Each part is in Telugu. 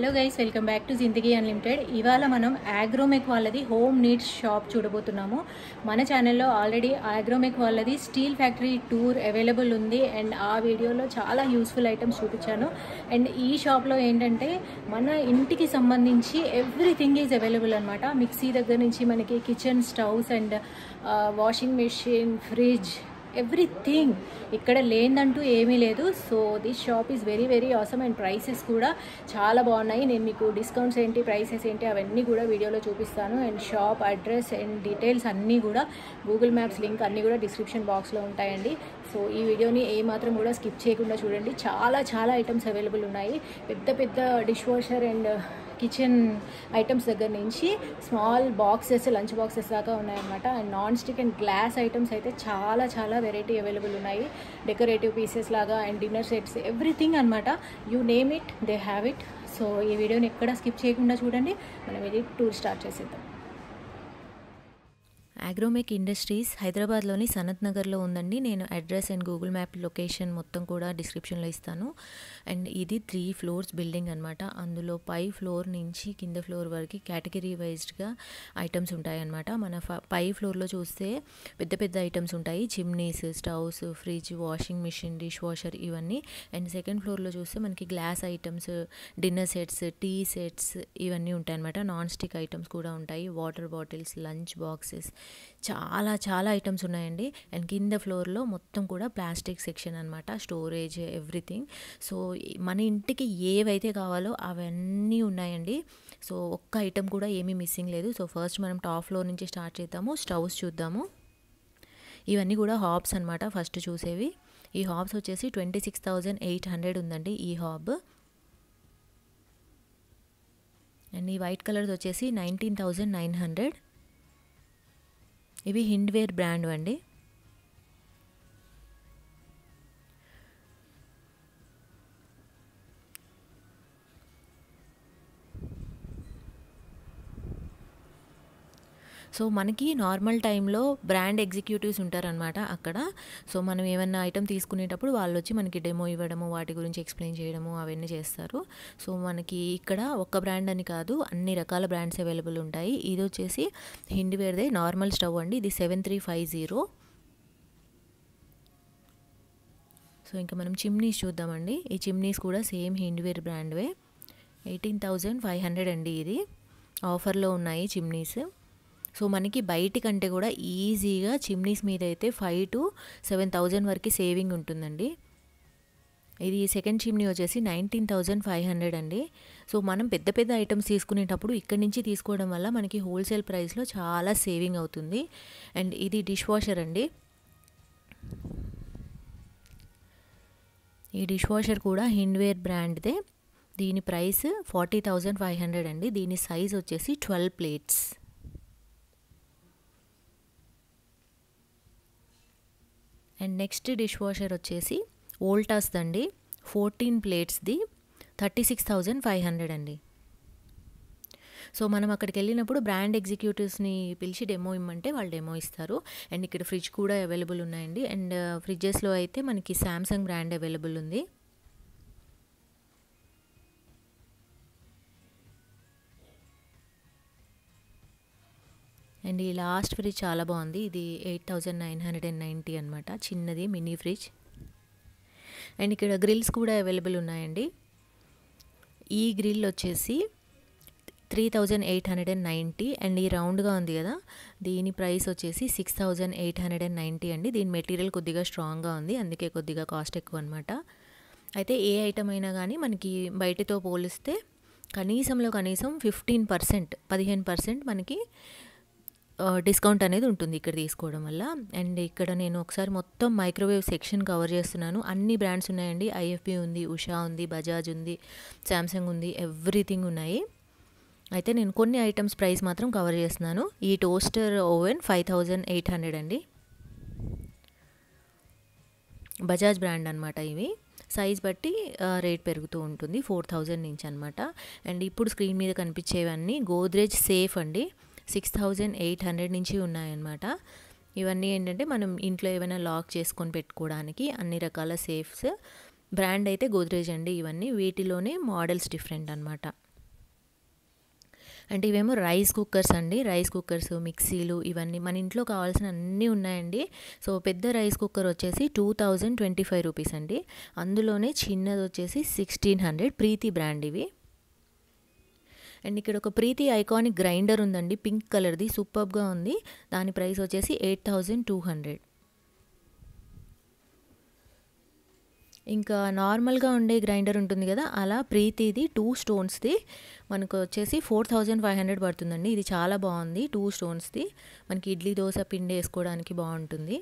hello guys welcome back to Zindagi unlimited ఇవాళ మనం ఆగ్రోమెక్ వాళ్ళది హోమ్ నీడ్స్ షాప్ చూడబోతున్నాము మన ఛానల్లో ఆల్రెడీ ఆగ్రోమెక్ వాళ్ళది స్టీల్ ఫ్యాక్టరీ టూర్ అవైలబుల్ ఉంది అండ్ ఆ వీడియోలో చాలా యూస్ఫుల్ ఐటమ్స్ చూపించాను అండ్ ఈ షాప్లో ఏంటంటే మన ఇంటికి సంబంధించి ఎవ్రీథింగ్ ఈజ్ అవైలబుల్ అనమాట మిక్సీ దగ్గర నుంచి మనకి kitchen stoves and washing machine fridge everything ఇక్కడ లేనంటూ ఏమీ లేదు so this shop is very very awesome and prices కూడా చాలా బాగున్నాయి నేను మీకు డిస్కౌంట్స్ ఏంటి ప్రైసెస్ ఏంటి అవన్నీ కూడా వీడియోలో చూపిస్తాను and shop address and details అన్నీ కూడా గూగుల్ మ్యాప్స్ లింక్ అన్నీ కూడా డిస్క్రిప్షన్ బాక్స్లో ఉంటాయండి సో ఈ వీడియోని ఏ మాత్రం కూడా స్కిప్ చేయకుండా చూడండి చాలా చాలా ఐటమ్స్ అవైలబుల్ ఉన్నాయి పెద్ద పెద్ద dish washer and kitchen items దగ్గర నుంచి స్మాల్ బాక్సెస్ లంచ్ బాక్సెస్ దాకా ఉన్నాయన్నమాట and non stick and glass items అయితే చాలా చాలా వెరైటీ అవైలబుల్ ఉన్నాయి డెకరేటివ్ పీసెస్ లాగా అండ్ డిన్నర్ సెట్స్ ఎవ్రీథింగ్ అనమాట you name it they have it so ఈ వీడియోని ఎక్కడ స్కిప్ చేయకుండా చూడండి మనం ఇది టూర్ స్టార్ట్ చేసేద్దాం అగ్రోమెక్ ఇండస్ట్రీస్ హైదరాబాద్లోని సనత్ నగర్లో ఉందండి నేను address and Google map location మొత్తం కూడా డిస్క్రిప్షన్లో ఇస్తాను అండ్ ఇది త్రీ ఫ్లోర్స్ బిల్డింగ్ అనమాట అందులో పై ఫ్లోర్ నుంచి కింద ఫ్లోర్ వరకు కేటగిరీ వైజ్డ్గా ఐటమ్స్ ఉంటాయన్నమాట మన పై ఫ్లోర్లో చూస్తే పెద్ద పెద్ద ఐటమ్స్ ఉంటాయి chimneys stoves fridge washing machine dish washer ఇవన్నీ అండ్ సెకండ్ ఫ్లోర్లో చూస్తే మనకి glass items dinner sets tea sets ఇవన్నీ ఉంటాయన్నమాట నాన్ స్టిక్ ఐటమ్స్ కూడా ఉంటాయి వాటర్ బాటిల్స్ లంచ్ బాక్సెస్ చాలా చాలా ఐటమ్స్ ఉన్నాయండి అండ్ కింద ఫ్లోర్లో మొత్తం కూడా ప్లాస్టిక్ సెక్షన్ అనమాట స్టోరేజ్ ఎవ్రీథింగ్ సో మన ఇంటికి ఏవైతే కావాలో అవన్నీ ఉన్నాయండి సో ఒక్క ఐటమ్ కూడా ఏమీ మిస్సింగ్ లేదు సో ఫస్ట్ మనం టాప్ ఫ్లోర్ నుంచి స్టార్ట్ చేద్దాము స్టవ్స్ చూద్దాము ఇవన్నీ కూడా హాబ్స్ అనమాట ఫస్ట్ చూసేవి ఈ హాబ్స్ వచ్చేసి twenty six thousand eight hundred ఉందండి ఈ హాబ్ అండ్ ఈ వైట్ కలర్ వచ్చేసి నైన్టీన్ థౌజండ్ నైన్ హండ్రెడ్ ఇవి హిండ్వేర్ బ్రాండ్ అండి సో మనకి నార్మల్ టైంలో బ్రాండ్ ఎగ్జిక్యూటివ్స్ ఉంటారనమాట అక్కడ సో మనం ఏమైనా ఐటెం తీసుకునేటప్పుడు వాళ్ళు వచ్చి మనకి డెమో ఇవ్వడము వాటి గురించి ఎక్స్ప్లెయిన్ చేయడము అవన్నీ చేస్తారు సో మనకి ఇక్కడ ఒక్క బ్రాండ్ అని కాదు అన్ని రకాల బ్రాండ్స్ అవైలబుల్ ఉంటాయి ఇది వచ్చేసి హిండివేర్దే నార్మల్ స్టవ్ అండి ఇది seven three five zero so ఇంకా మనం చిమ్నీస్ చూద్దామండి ఈ చిమ్నీస్ కూడా సేమ్ హిండ్వేర్ బ్రాండ్వే ఎయిటీన్ థౌజండ్ ఫైవ్ హండ్రెడ్ అండి ఇది ఆఫర్లో ఉన్నాయి చిమ్నీస్ సో మనకి బయటి కంటే కూడా ఈజీగా చిమ్నీస్ మీద అయితే ఫైవ్ టు సెవెన్ థౌజండ్ వరకు సేవింగ్ ఉంటుందండి ఇది సెకండ్ చిమ్నీ వచ్చేసి నైన్టీన్ థౌజండ్ ఫైవ్ హండ్రెడ్ అండి సో మనం పెద్ద పెద్ద ఐటమ్స్ తీసుకునేటప్పుడు ఇక్కడి నుంచి తీసుకోవడం వల్ల మనకి హోల్సేల్ ప్రైస్లో చాలా సేవింగ్ అవుతుంది అండ్ ఇది డిష్ వాషర్ అండి ఈ డిష్ వాషర్ కూడా హిండ్వేర్ బ్రాండ్దే దీని price forty thousand five hundred అండి దీని సైజ్ వచ్చేసి twelve plates and next dish washer వచ్చేసి ఓల్టాస్ది అండి ఫోర్టీన్ ప్లేట్స్ది thirty six thousand five hundred అండి సో మనం అక్కడికి వెళ్ళినప్పుడు బ్రాండ్ ఎగ్జిక్యూటివ్స్ని పిలిచి డెమో ఇమ్మంటే వాళ్ళు డెమో ఇస్తారు అండ్ ఇక్కడ ఫ్రిడ్జ్ కూడా అవైలబుల్ ఉన్నాయండి అండ్ ఫ్రిడ్జెస్లో అయితే మనకి శాంసంగ్ బ్రాండ్ అవైలబుల్ ఉంది అండ్ ఈ లాస్ట్ ఫ్రిడ్జ్ చాలా బాగుంది ఇది eight thousand nine hundred and ninety అనమాట చిన్నది మినీ ఫ్రిడ్జ్ అండ్ ఇక్కడ గ్రిల్స్ కూడా అవైలబుల్ ఉన్నాయండి ఈ గ్రిల్ వచ్చేసి three thousand eight hundred and ninety and ఈ రౌండ్గా ఉంది కదా దీని ప్రైస్ వచ్చేసి six thousand eight hundred and ninety అండి దీని మెటీరియల్ కొద్దిగా స్ట్రాంగ్గా ఉంది అందుకే కొద్దిగా కాస్ట్ ఎక్కువ అనమాట అయితే ఏ ఐటమ్ అయినా కానీ మనకి బయటతో పోలిస్తే కనీసంలో కనీసం ఫిఫ్టీన్ పర్సెంట్ పదిహేను పర్సెంట్ మనకి డిస్కౌంట్ అనేది ఉంటుంది ఇక్కడ తీసుకోవడం వల్ల అండ్ ఇక్కడ నేను ఒకసారి మొత్తం మైక్రోవేవ్ సెక్షన్ కవర్ చేస్తున్నాను అన్ని బ్రాండ్స్ ఉన్నాయండి ఐఎఫ్బి ఉంది ఉషా ఉంది బజాజ్ ఉంది శాంసంగ్ ఉంది ఎవ్రీథింగ్ ఉన్నాయి అయితే నేను కొన్ని ఐటమ్స్ ప్రైస్ మాత్రం కవర్ చేస్తున్నాను ఈ toaster oven five thousand eight hundred అండి బజాజ్ బ్రాండ్ అనమాట ఇవి సైజ్ బట్టి రేట్ పెరుగుతూ ఉంటుంది ఫోర్ థౌజండ్ నుంచి అనమాట అండ్ ఇప్పుడు స్క్రీన్ మీద కనిపించేవన్నీ గోద్రేజ్ సేఫ్ అండి సిక్స్ థౌజండ్ ఎయిట్ హండ్రెడ్ నుంచి ఉన్నాయన్నమాట ఇవన్నీ ఏంటంటే మనం ఇంట్లో ఏమైనా లాక్ చేసుకొని పెట్టుకోవడానికి అన్ని రకాల సేఫ్స్ బ్రాండ్ అయితే గోద్రేజ్ అండి ఇవన్నీ వీటిలోనే మోడల్స్ డిఫరెంట్ అనమాట అంటే ఇవేమో రైస్ కుక్కర్స్ అండి రైస్ కుక్కర్స్ మిక్సీలు ఇవన్నీ మన ఇంట్లో కావాల్సిన అన్నీ ఉన్నాయండి సో పెద్ద రైస్ కుక్కర్ వచ్చేసి two thousand twenty five rupees అండి అందులోనే చిన్నది వచ్చేసి సిక్స్టీన్ హండ్రెడ్ ప్రీతి బ్రాండ్ ఇవి అండ్ ఇక్కడ ఒక ప్రీతి ఐకానిక్ గ్రైండర్ ఉందండి పింక్ కలర్ది సూపర్గా ఉంది దాని ప్రైస్ వచ్చేసి ఎయిట్ థౌజండ్ టూ హండ్రెడ్ ఇంకా నార్మల్గా ఉండే గ్రైండర్ ఉంటుంది కదా అలా ప్రీతిది టూ స్టోన్స్ది మనకు వచ్చేసి ఫోర్ థౌజండ్ ఫైవ్ హండ్రెడ్ పడుతుందండి ఇది చాలా బాగుంది టూ స్టోన్స్ది మనకి ఇడ్లీ దోశ పిండి వేసుకోవడానికి బాగుంటుంది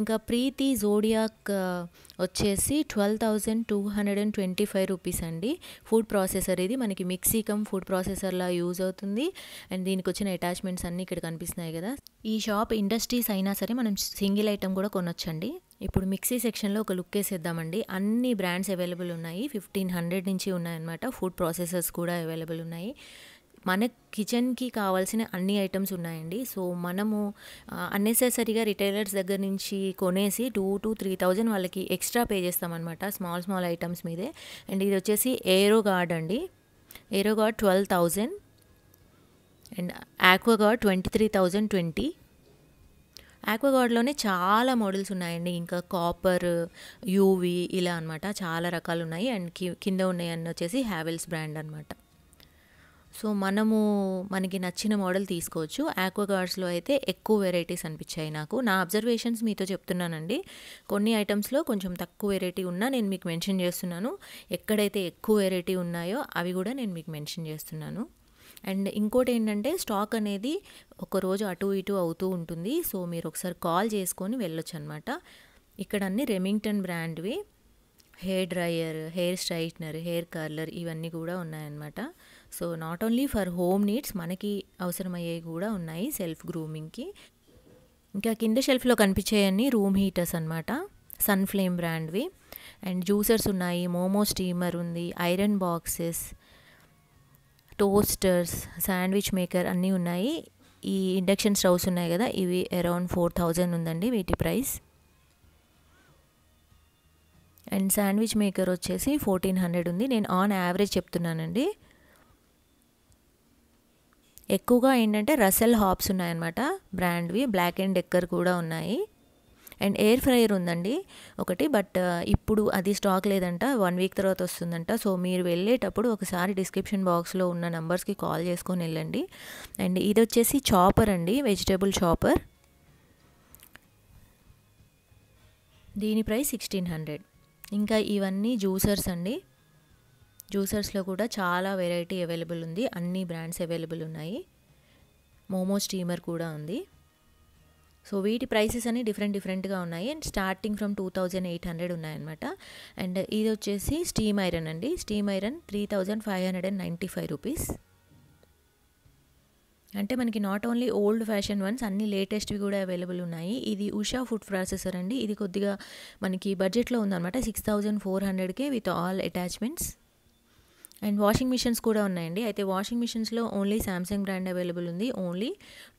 ఇంకా ప్రీతి జోడియాక్ వచ్చేసి twelve thousand two hundred and twenty five rupees అండి ఫుడ్ ప్రాసెసర్ ఇది మనకి మిక్సీ కమ్ ఫుడ్ ప్రాసెసర్లా యూజ్ అవుతుంది అండ్ దీనికి వచ్చిన అటాచ్మెంట్స్ అన్నీ ఇక్కడ కనిపిస్తున్నాయి కదా ఈ షాప్ ఇండస్ట్రీస్ అయినా సరే మనం సింగిల్ ఐటమ్ కూడా కొనొచ్చండి ఇప్పుడు మిక్సీ సెక్షన్లో ఒక లుక్ వేసేద్దామండి అన్ని బ్రాండ్స్ అవైలబుల్ ఉన్నాయి ఫిఫ్టీన్ హండ్రెడ్ నుంచి ఉన్నాయన్నమాట ఫుడ్ ప్రాసెసర్స్ కూడా అవైలబుల్ ఉన్నాయి మన కిచెన్కి కావాల్సిన అన్ని ఐటమ్స్ ఉన్నాయండి సో మనము అన్నెసెసరీగా రిటైలర్స్ దగ్గర నుంచి కొనేసి టూ టు త్రీ థౌజండ్ వాళ్ళకి ఎక్స్ట్రా పే చేస్తామన్నమాట స్మాల్ స్మాల్ ఐటమ్స్ మీదే అండ్ ఇది వచ్చేసి ఏరో గార్డ్ అండి aero guard twelve thousand and aqua guard twenty three thousand twenty ఆక్వాగార్డ్లోనే చాలా మోడల్స్ ఉన్నాయండి ఇంకా కాపర్ యూవి ఇలా అనమాట చాలా రకాలు ఉన్నాయి అండ్ కింద ఉన్నాయన్న వచ్చేసి హ్యావెల్స్ బ్రాండ్ అనమాట సో మనము మనకి నచ్చిన మోడల్ తీసుకోవచ్చు ఆక్వాగార్డ్స్లో అయితే ఎక్కువ వెరైటీస్ అనిపించాయి నాకు నా అబ్జర్వేషన్స్ మీతో చెప్తున్నానండి కొన్ని ఐటమ్స్లో కొంచెం తక్కువ వెరైటీ ఉన్నా నేను మీకు మెన్షన్ చేస్తున్నాను ఎక్కడైతే ఎక్కువ వెరైటీ ఉన్నాయో అవి కూడా నేను మీకు మెన్షన్ చేస్తున్నాను అండ్ ఇంకోటి ఏంటంటే స్టాక్ అనేది ఒకరోజు అటు ఇటు అవుతూ ఉంటుంది సో మీరు ఒకసారి కాల్ చేసుకొని వెళ్ళొచ్చు అనమాట ఇక్కడ అన్ని రెమింగ్టన్ బ్రాండ్వి hair dryer hair straightener hair curler ఇవన్నీ కూడా ఉన్నాయన్నమాట so not only for home needs మనకి అవసరమయ్యేవి కూడా ఉన్నాయి సెల్ఫ్ గ్రూమింగ్కి ఇంకా కింద షెల్ఫ్లో కనిపించేయన్నీ రూమ్ హీటర్స్ అనమాట సన్ ఫ్లేమ్ బ్రాండ్వి అండ్ జ్యూసర్స్ ఉన్నాయి మోమో స్టీమర్ ఉంది iron boxes toasters sandwich maker అన్నీ ఉన్నాయి ఈ ఇండక్షన్ స్టవ్స్ ఉన్నాయి కదా ఇవి అరౌండ్ ఫోర్ థౌజండ్ ఉందండి వీటి ప్రైస్ అండ్ శాండ్విచ్ మేకర్ వచ్చేసి ఫోర్టీన్ హండ్రెడ్ ఉంది నేను ఆన్ యావరేజ్ చెప్తున్నానండి ఎక్కువగా ఏంటంటే రసెల్ హాప్స్ ఉన్నాయన్నమాట బ్రాండ్వి బ్లాక్ అండ్ డెక్కర్ కూడా ఉన్నాయి అండ్ ఎయిర్ ఫ్రైయర్ ఉందండి ఒకటి బట్ ఇప్పుడు అది స్టాక్ లేదంట వన్ వీక్ తర్వాత వస్తుందంట సో మీరు వెళ్ళేటప్పుడు ఒకసారి డిస్క్రిప్షన్ బాక్స్లో ఉన్న నెంబర్స్కి కాల్ చేసుకొని వెళ్ళండి అండ్ ఇది వచ్చేసి చాపర్ అండి వెజిటేబుల్ చాపర్ దీని ప్రైస్ సిక్స్టీన్ హండ్రెడ్ ఇంకా ఇవన్నీ జ్యూసర్స్ అండి జ్యూసర్స్లో కూడా చాలా వెరైటీ అవైలబుల్ ఉంది అన్ని బ్రాండ్స్ అవైలబుల్ ఉన్నాయి మోమో స్టీమర్ కూడా ఉంది సో వీటి ప్రైసెస్ అన్ని డిఫరెంట్ డిఫరెంట్గా ఉన్నాయి and starting from two thousand eight hundred ఉన్నాయన్నమాట అండ్ ఇది వచ్చేసి స్టీమ్ ఐరన్ అండి steam iron three thousand five hundred and ninety five rupees అంటే మనకి not only old fashion ones అన్ని లేటెస్ట్వి కూడా అవైలబుల్ ఉన్నాయి ఇది ఉషా ఫుడ్ ప్రాసెసర్ అండి ఇది కొద్దిగా మనకి బడ్జెట్లో ఉందన్నమాట సిక్స్ థౌజండ్ ఫోర్ హండ్రెడ్కే with all attachments and washing machines కూడా ఉన్నాయండి అయితే వాషింగ్ మిషన్స్లో ఓన్లీ శాంసంగ్ బ్రాండ్ అవైలబుల్ ఉంది ఓన్లీ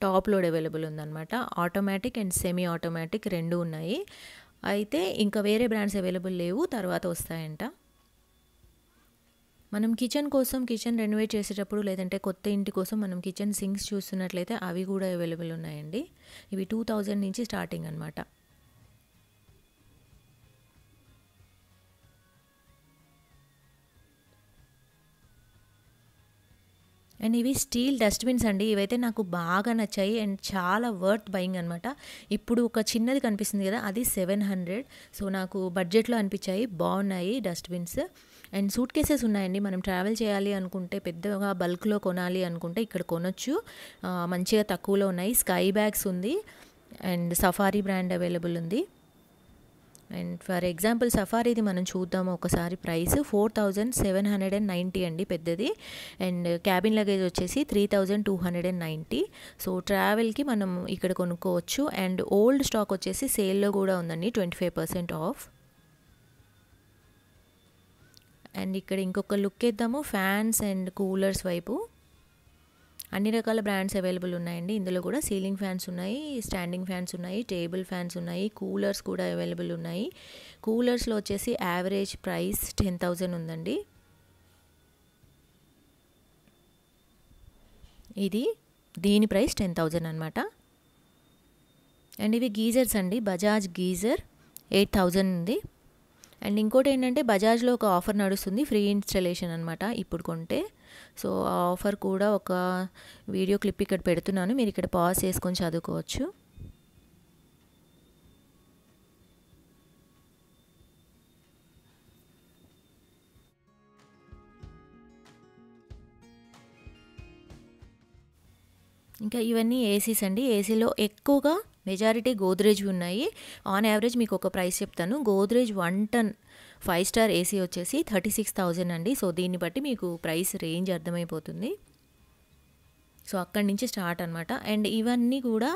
టాప్ లోడ్ అవైలబుల్ ఉందన్నమాట ఆటోమేటిక్ అండ్ సెమీ ఆటోమేటిక్ రెండు ఉన్నాయి అయితే ఇంకా వేరే బ్రాండ్స్ అవైలబుల్ లేవు తర్వాత వస్తాయంట మనం కిచెన్ కోసం కిచెన్ రెనోవేట్ చేసేటప్పుడు లేదంటే కొత్త ఇంటి కోసం మనం కిచెన్ సింక్స్ చూస్తున్నట్లయితే అవి కూడా అవైలబుల్ ఉన్నాయండి ఇవి టూ థౌజండ్ నుంచి స్టార్టింగ్ అనమాట అండ్ ఇవి స్టీల్ డస్ట్బిన్స్ అండి ఇవైతే నాకు బాగా నచ్చాయి అండ్ చాలా వర్త్ బయింగ్ అనమాట ఇప్పుడు ఒక చిన్నది కనిపిస్తుంది కదా అది సెవెన్ హండ్రెడ్ సో నాకు బడ్జెట్లో అనిపించాయి బాగున్నాయి డస్ట్బిన్స్ అండ్ సూట్ కేసెస్ ఉన్నాయండి మనం ట్రావెల్ చేయాలి అనుకుంటే పెద్దగా బల్క్లో కొనాలి అనుకుంటే ఇక్కడ కొనొచ్చు మంచిగా తక్కువలో ఉన్నాయి స్కై బ్యాగ్స్ ఉంది అండ్ సఫారీ బ్రాండ్ అవైలబుల్ ఉంది అండ్ ఫర్ ఎగ్జాంపుల్ సఫారీది మనం చూద్దాం ఒకసారి price four thousand seven hundred and ninety అండి పెద్దది అండ్ క్యాబిన్ లగేజ్ వచ్చేసి three thousand two hundred and ninety so ట్రావెల్కి మనం ఇక్కడ కొనుక్కోవచ్చు అండ్ ఓల్డ్ స్టాక్ వచ్చేసి సేల్లో కూడా ఉందండి twenty five percent off and ఇక్కడ ఇంకొక లుక్ ఇద్దాము ఫ్యాన్స్ అండ్ కూలర్స్ వైపు అన్ని రకాల బ్రాండ్స్ అవైలబుల్ ఉన్నాయండి ఇందులో కూడా సీలింగ్ ఫ్యాన్స్ ఉన్నాయి స్టాండింగ్ ఫ్యాన్స్ ఉన్నాయి టేబుల్ ఫ్యాన్స్ ఉన్నాయి కూలర్స్ కూడా అవైలబుల్ ఉన్నాయి కూలర్స్లో వచ్చేసి యావరేజ్ ప్రైస్ టెన్ థౌజండ్ ఉందండి ఇది దీని ప్రైస్ టెన్ థౌజండ్ అనమాట అండ్ ఇవి గీజర్స్ అండి బజాజ్ గీజర్ ఎయిట్ థౌజండ్ ఉంది అండ్ ఇంకోటి ఏంటంటే బజాజ్లో ఒక ఆఫర్ నడుస్తుంది ఫ్రీ ఇన్స్టలేషన్ అనమాట ఇప్పుడు కొంటే సో ఆ ఆఫర్ కూడా ఒక వీడియో క్లిప్ ఇక్కడ పెడుతున్నాను మీరు ఇక్కడ పాజ్ చేసుకొని చదువుకోవచ్చు ఇంకా ఇవన్నీ ఏసీస్ అండి ఏసీలో ఎక్కువగా మెజారిటీ గోద్రేజ్ ఉన్నాయి ఆన్ యావరేజ్ మీకు ఒక ప్రైస్ చెప్తాను Godrej one ton five star AC వచ్చేసి థర్టీ సిక్స్ థౌజండ్ అండి సో దీన్ని బట్టి మీకు ప్రైస్ రేంజ్ అర్థమైపోతుంది సో అక్కడి నుంచి స్టార్ట్ అనమాట అండ్ ఇవన్నీ కూడా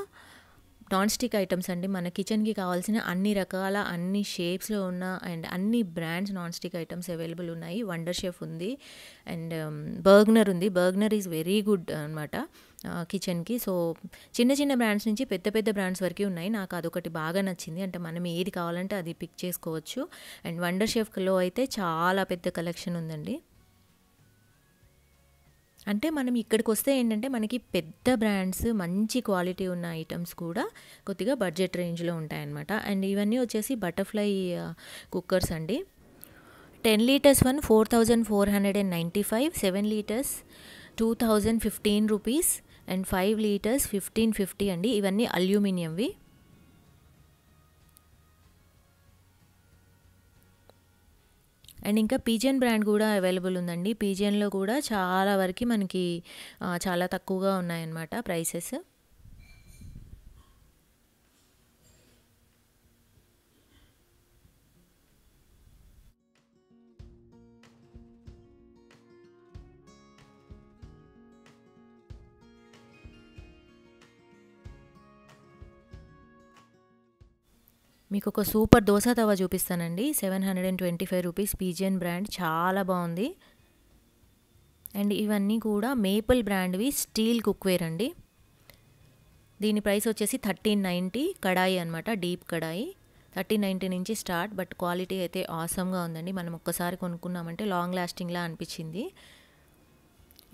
నాన్ స్టిక్ ఐటమ్స్ అండి మన కిచెన్కి కావాల్సిన అన్ని రకాల అన్ని షేప్స్లో ఉన్న అండ్ అన్ని brands non stick items available ఉన్నాయి వండర్ షెఫ్ ఉంది అండ్ బర్గ్నర్ um, ఉంది బర్గ్నర్ ఈజ్ వెరీ గుడ్ అనమాట కిచెన్కి సో చిన్న చిన్న బ్రాండ్స్ నుంచి పెద్ద పెద్ద బ్రాండ్స్ వరకు ఉన్నాయి నాకు అదొకటి బాగా నచ్చింది అంటే మనం ఏది కావాలంటే అది పిక్ చేసుకోవచ్చు అండ్ వండర్ షెఫ్లో అయితే చాలా పెద్ద కలెక్షన్ ఉందండి అంటే మనం ఇక్కడికి వస్తే ఏంటంటే మనకి పెద్ద బ్రాండ్స్ మంచి క్వాలిటీ ఉన్న ఐటమ్స్ కూడా కొద్దిగా బడ్జెట్ రేంజ్లో ఉంటాయన్నమాట అండ్ ఇవన్నీ వచ్చేసి బటర్ఫ్లై కుక్కర్స్ అండి ten litres one four thousand four hundred and ninety five seven litres two thousand fifteen rupees and five litres fifteen fifty అండి ఇవన్నీ అల్యూమినియంవి అండ్ ఇంకా పీజియన్ బ్రాండ్ కూడా అవైలబుల్ ఉందండి పీజియన్లో కూడా చాలా వరకు మనకి చాలా తక్కువగా ఉన్నాయన్నమాట ప్రైసెస్ మీకు ఒక సూపర్ దోశ తవ్వ చూపిస్తానండి seven hundred and twenty five rupees Pigeon brand చాలా బాగుంది అండ్ ఇవన్నీ కూడా మేపుల్ బ్రాండ్వి స్టీల్ కుక్వేర్ అండి దీని ప్రైస్ వచ్చేసి థర్టీన్ నైంటీ కడాయి అనమాట డీప్ కడాయి థర్టీన్ నైంటీ నుంచి స్టార్ట్ బట్ క్వాలిటీ అయితే ఆసమ్గా ఉందండి మనం ఒక్కసారి కొనుక్కున్నామంటే లాంగ్ లాస్టింగ్లా అనిపించింది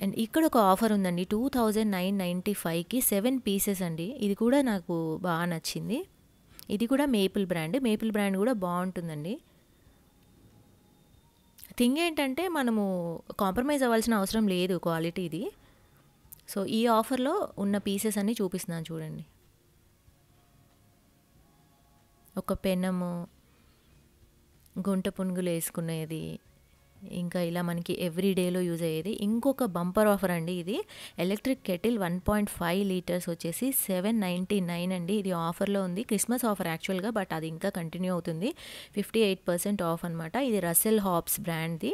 అండ్ ఇక్కడ ఒక ఆఫర్ ఉందండి టూ థౌజండ్ నైన్ నైంటీ ఫైవ్కి సెవెన్ పీసెస్ అండి ఇది కూడా నాకు బాగా నచ్చింది ఇది కూడా మేపుల్ బ్రాండ్ మేపుల్ బ్రాండ్ కూడా బాగుంటుందండి థింగ్ ఏంటంటే మనము కాంప్రమైజ్ అవ్వాల్సిన అవసరం లేదు క్వాలిటీది సో ఈ ఆఫర్లో ఉన్న పీసెస్ అన్నీ చూపిస్తున్నాను చూడండి ఒక పెనము గుంట పునుగులు వేసుకునేది ఇంకా ఇలా మనకి ఎవ్రీ డేలో యూజ్ అయ్యేది ఇంకొక బంపర్ ఆఫర్ అండి ఇది electric kettle one point five litres వచ్చేసి సెవెన్ నైంటీ నైన్ అండి ఇది ఆఫర్లో ఉంది క్రిస్మస్ ఆఫర్ యాక్చువల్గా బట్ అది ఇంకా కంటిన్యూ అవుతుంది ఫిఫ్టీ ఎయిట్ పర్సెంట్ ఆఫ్ అనమాట ఇది రసెల్ హాబ్స్ బ్రాండ్ది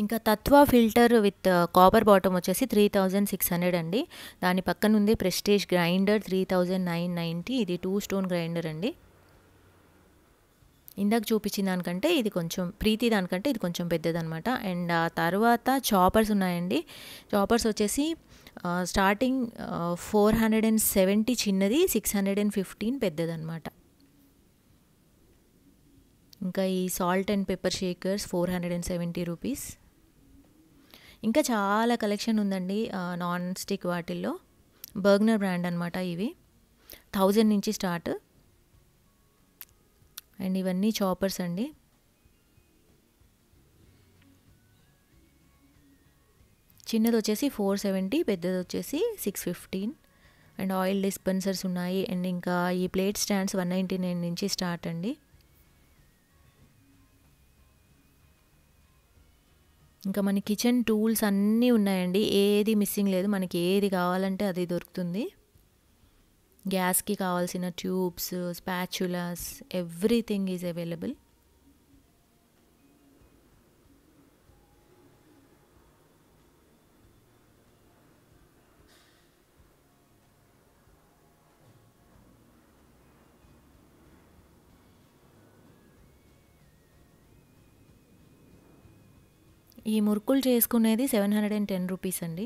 ఇంకా Tattva filter with copper uh, bottom వచ్చేసి త్రీ థౌజండ్ సిక్స్ హండ్రెడ్ అండి దాని పక్కన ఉంది Prestige grinder three thousand nine ninety ఇది టూ స్టోన్ గ్రైండర్ అండి ఇందాక చూపించిన దానికంటే ఇది కొంచెం ప్రీతి దానికంటే ఇది కొంచెం పెద్దదనమాట అండ్ ఆ తర్వాత చాపర్స్ ఉన్నాయండి చాపర్స్ వచ్చేసి starting four hundred and seventy చిన్నది సిక్స్ హండ్రెడ్ అండ్ ఫిఫ్టీన్ పెద్దదనమాట ఇంకా ఈ salt and pepper shakers four hundred and seventy rupees ఇంకా చాలా కలెక్షన్ ఉందండి నాన్ స్టిక్ వాటిల్లో బర్గ్నర్ బ్రాండ్ అనమాట ఇవి థౌజండ్ నుంచి స్టార్ట్ అండ్ ఇవన్నీ చాపర్స్ అండి చిన్నది వచ్చేసి ఫోర్ సెవెంటీ పెద్దది వచ్చేసి six fifteen and oil dispensers ఉన్నాయి అండ్ ఇంకా ఈ plate stands one ninety nine నుంచి స్టార్ట్ అండి ఇంకా మన కిచెన్ టూల్స్ అన్నీ ఉన్నాయండి ఏది మిస్సింగ్ లేదు మనకి ఏది కావాలంటే అది దొరుకుతుంది గ్యాస్కి కావాల్సిన tubes spatulas everything is available ఈ మురుకులు చేసుకునేది seven hundred and ten rupees అండి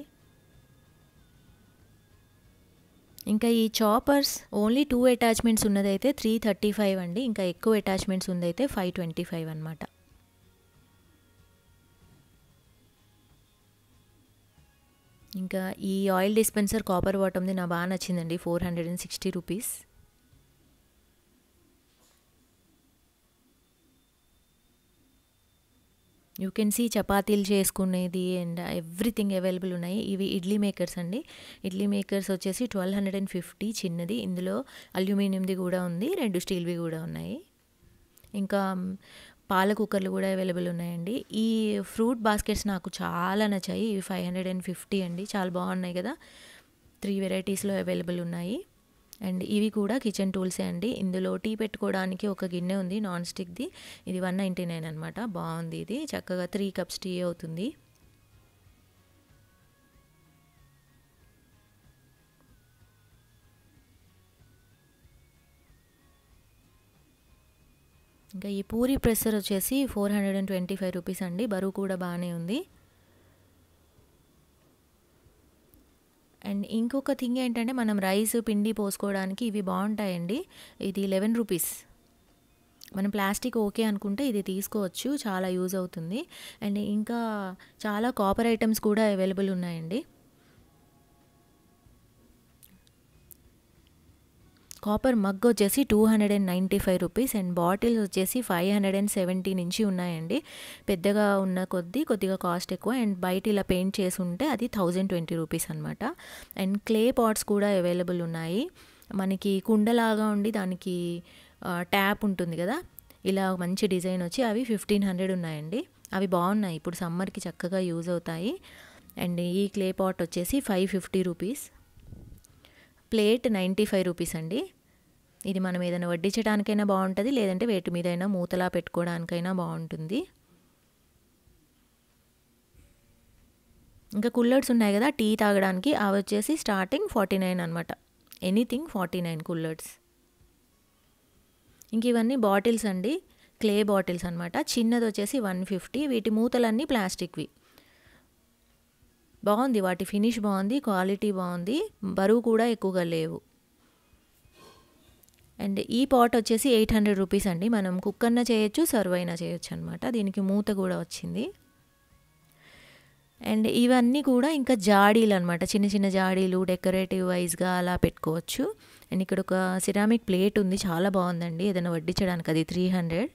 ఇంకా ఈ చాపర్స్ ఓన్లీ టూ అటాచ్మెంట్స్ ఉన్నదైతే త్రీ థర్టీ ఫైవ్ అండి ఇంకా ఎక్కువ అటాచ్మెంట్స్ ఉందైతే ఫైవ్ ట్వంటీ ఫైవ్ అనమాట ఇంకా ఈ ఆయిల్ డిస్పెన్సర్ కాపర్ బాటమ్ది నా బాగా నచ్చిందండి four hundred and sixty rupees you can see చపాతీలు చేసుకునేది అండ్ ఎవ్రీథింగ్ అవైలబుల్ ఉన్నాయి ఇవి ఇడ్లీ మేకర్స్ అండి ఇడ్లీ మేకర్స్ వచ్చేసి ట్వెల్వ్ హండ్రెడ్ అండ్ ఫిఫ్టీ చిన్నది ఇందులో అల్యూమినియంది కూడా ఉంది రెండు స్టీల్వి కూడా ఉన్నాయి ఇంకా పాల కుక్కర్లు కూడా అవైలబుల్ ఉన్నాయండి ఈ ఫ్రూట్ బాస్కెట్స్ నాకు చాలా నచ్చాయి ఇవి ఫైవ్ హండ్రెడ్ అండ్ ఫిఫ్టీ అండి చాలా బాగున్నాయి కదా త్రీ వెరైటీస్లో అవైలబుల్ ఉన్నాయి అండ్ ఇవి కూడా కిచెన్ టూల్సే అండి ఇందులో టీ పెట్టుకోవడానికి ఒక గిన్నె ఉంది నాన్ స్టిక్ది ఇది వన్ నైంటీ నైన్ అనమాట బాగుంది ఇది చక్కగా త్రీ కప్స్ టీ అవుతుంది ఇంకా ఈ పూరి ప్రెసర్ వచ్చేసి four hundred and twenty five rupees అండి బరువు కూడా బాగానే ఉంది అండ్ ఇంకొక థింగ్ ఏంటంటే మనం రైస్ పిండి పోసుకోవడానికి ఇవి బాగుంటాయండి ఇది లెవెన్ రూపీస్ మనం ప్లాస్టిక్ ఓకే అనుకుంటే ఇది తీసుకోవచ్చు చాలా యూజ్ అవుతుంది అండ్ ఇంకా చాలా కాపర్ ఐటమ్స్ కూడా అవైలబుల్ ఉన్నాయండి కాపర్ మగ్ వచ్చేసి two hundred and ninety five rupees and bottles వచ్చేసి ఫైవ్ హండ్రెడ్ అండ్ సెవెంటీ నుంచి ఉన్నాయండి పెద్దగా ఉన్న కొద్దీ కొద్దిగా కాస్ట్ ఎక్కువ అండ్ బయట ఇలా పెయింట్ చేసి ఉంటే అది థౌజండ్ ట్వంటీ రూపీస్ అనమాట అండ్ క్లే పాట్స్ కూడా అవైలబుల్ ఉన్నాయి మనకి కుండలాగా ఉండి దానికి ట్యాప్ ఉంటుంది కదా ఇలా మంచి డిజైన్ వచ్చి అవి ఫిఫ్టీన్ హండ్రెడ్ ఉన్నాయండి అవి బాగున్నాయి ఇప్పుడు సమ్మర్కి చక్కగా యూజ్ అవుతాయి అండ్ ఈ క్లే పాట్ వచ్చేసి five fifty rupees plate ninety five rupees అండి ఇది మనం ఏదైనా వడ్డించడానికైనా బాగుంటుంది లేదంటే వేటి మీదైనా మూతలా పెట్టుకోవడానికైనా బాగుంటుంది ఇంకా కుల్లర్స్ ఉన్నాయి కదా టీ తాగడానికి అవి వచ్చేసి స్టార్టింగ్ ఫార్టీ నైన్ అనమాట ఎనీథింగ్ ఫార్టీ నైన్ కుల్లర్స్ ఇంక ఇవన్నీ బాటిల్స్ అండి క్లే బాటిల్స్ అనమాట చిన్నది వచ్చేసి వన్ ఫిఫ్టీ వీటి మూతలన్నీ ప్లాస్టిక్వి బాగుంది వాటి ఫినిష్ బాగుంది క్వాలిటీ బాగుంది బరువు కూడా ఎక్కువగా లేవు అండ్ ఈ పాట్ వచ్చేసి ఎయిట్ హండ్రెడ్ రూపీస్ అండి మనం కుక్ అన్న చేయొచ్చు సర్వ్ అయినా చేయొచ్చు అనమాట దీనికి మూత కూడా వచ్చింది అండ్ ఇవన్నీ కూడా ఇంకా జాడీలు అనమాట చిన్న చిన్న జాడీలు డెకరేటివ్ వైజ్గా అలా పెట్టుకోవచ్చు అండ్ ఇక్కడ ఒక సిరామిక్ ప్లేట్ ఉంది చాలా బాగుందండి ఏదైనా వడ్డించడానికి అది త్రీ హండ్రెడ్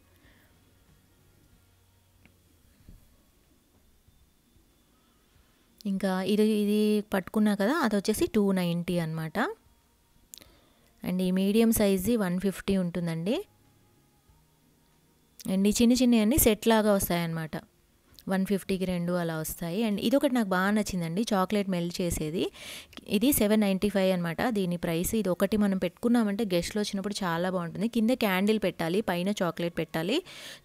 ఇంకా ఇది ఇది పట్టుకున్నా కదా అది వచ్చేసి టూ నైంటీ అనమాట అండ్ ఈ మీడియం సైజు వన్ ఫిఫ్టీ ఉంటుందండి అండ్ ఈ చిన్న చిన్నవి అన్నీ సెట్ లాగా వస్తాయన్నమాట వన్ ఫిఫ్టీకి రెండు అలా వస్తాయి అండ్ ఇదొకటి నాకు బాగా నచ్చిందండి చాక్లెట్ మెల్ట్ చేసేది ఇది సెవెన్ నైంటీ ఫైవ్ అనమాట దీని ప్రైస్ ఇది ఒకటి మనం పెట్టుకున్నామంటే గెస్ట్లు వచ్చినప్పుడు చాలా బాగుంటుంది కింద క్యాండిల్ పెట్టాలి పైన చాక్లెట్ పెట్టాలి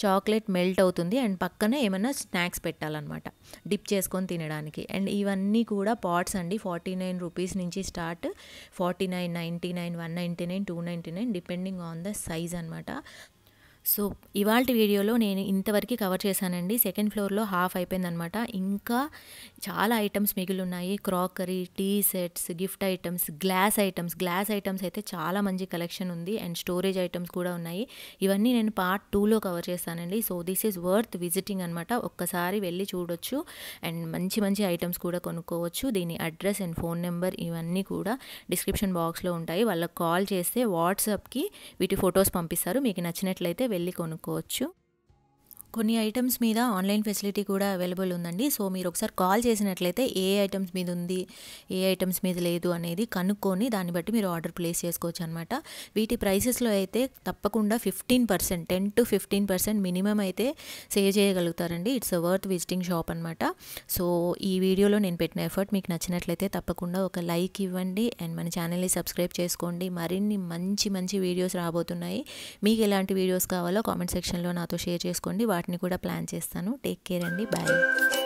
చాక్లెట్ మెల్ట్ అవుతుంది అండ్ పక్కన ఏమైనా స్నాక్స్ పెట్టాలన్నమాట డిప్ చేసుకొని తినడానికి అండ్ ఇవన్నీ కూడా పాట్స్ అండి ఫార్టీ నైన్ రూపీస్ నుంచి start forty nine ninety nine one ninety nine two ninety nine depending on the size అనమాట సో ఇవాళ వీడియోలో నేను ఇంతవరకు కవర్ చేశానండి సెకండ్ ఫ్లోర్లో హాఫ్ అయిపోయిందనమాట ఇంకా చాలా ఐటమ్స్ మిగిలి ఉన్నాయి crockery tea sets gift items glass items glass items అయితే చాలా మంచి కలెక్షన్ ఉంది అండ్ స్టోరేజ్ ఐటమ్స్ కూడా ఉన్నాయి ఇవన్నీ నేను పార్ట్ టూలో కవర్ చేశానండి so this is worth visiting అనమాట ఒక్కసారి వెళ్ళి చూడొచ్చు అండ్ మంచి మంచి ఐటమ్స్ కూడా కొనుక్కోవచ్చు దీని అడ్రస్ అండ్ ఫోన్ నెంబర్ ఇవన్నీ కూడా డిస్క్రిప్షన్ బాక్స్లో ఉంటాయి వాళ్ళకి కాల్ చేస్తే వాట్సాప్కి వీటి ఫొటోస్ పంపిస్తారు మీకు నచ్చినట్లయితే వెళ్ళి కొనుక్కోవచ్చు కొన్ని ఐటమ్స్ మీద ఆన్లైన్ ఫెసిలిటీ కూడా అవైలబుల్ ఉందండి సో మీరు ఒకసారి కాల్ చేసినట్లయితే ఏ ఐటమ్స్ మీద ఉంది ఏ ఐటమ్స్ మీద లేదు అనేది కనుక్కొని దాన్ని బట్టి మీరు ఆర్డర్ ప్లేస్ చేసుకోవచ్చు అనమాట వీటి ప్రైసెస్లో అయితే తప్పకుండా fifteen percent ten to fifteen percent minimum అయితే సేవ్ చేయగలుగుతారండి it's a worth visiting shop అనమాట సో ఈ వీడియోలో నేను పెట్టిన ఎఫర్ట్ మీకు నచ్చినట్లయితే తప్పకుండా ఒక లైక్ ఇవ్వండి అండ్ మన ఛానల్ని సబ్స్క్రైబ్ చేసుకోండి మరిన్ని మంచి మంచి వీడియోస్ రాబోతున్నాయి మీకు ఎలాంటి వీడియోస్ కావాలో కామెంట్ సెక్షన్లో నాతో షేర్ చేసుకోండి వాటి వాటిని కూడా ప్లాన్ చేస్తాను టేక్ కేర్ అండి బాయ్